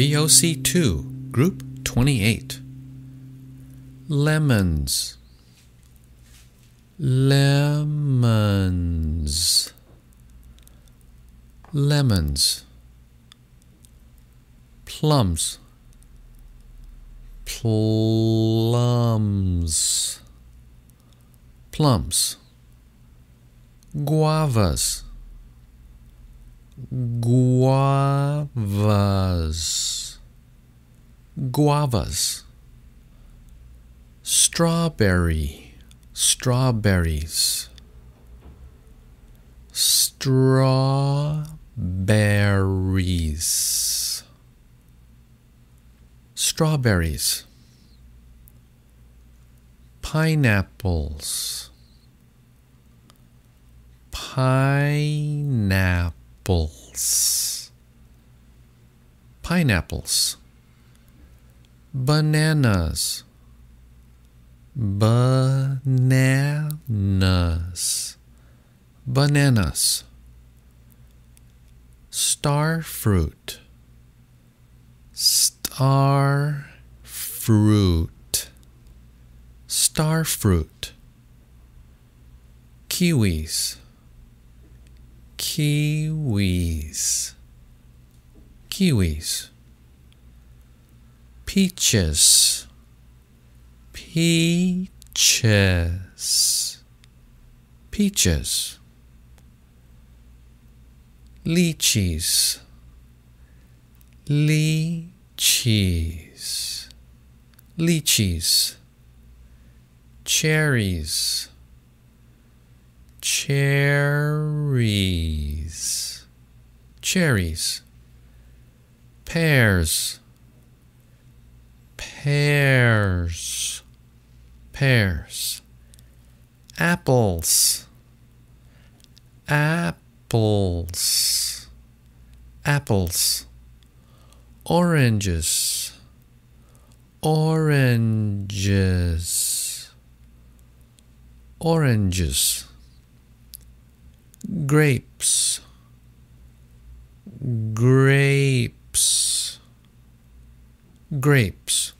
VOC2, Group 28. Lemons. Lemons. Lemons. Plums. Plums. Plums. Guavas guavas, guavas, strawberry, strawberries, strawberries, strawberries, pineapples, pineapple apples, pineapples, bananas, bananas, bananas, star fruit, star fruit, star fruit, kiwis kiwis, kiwis, peaches, peaches, peaches, lychees, lychees, lychees, cherries cherries, cherries, pears, pears, pears, apples, apples, apples, oranges, oranges, oranges grapes grapes grapes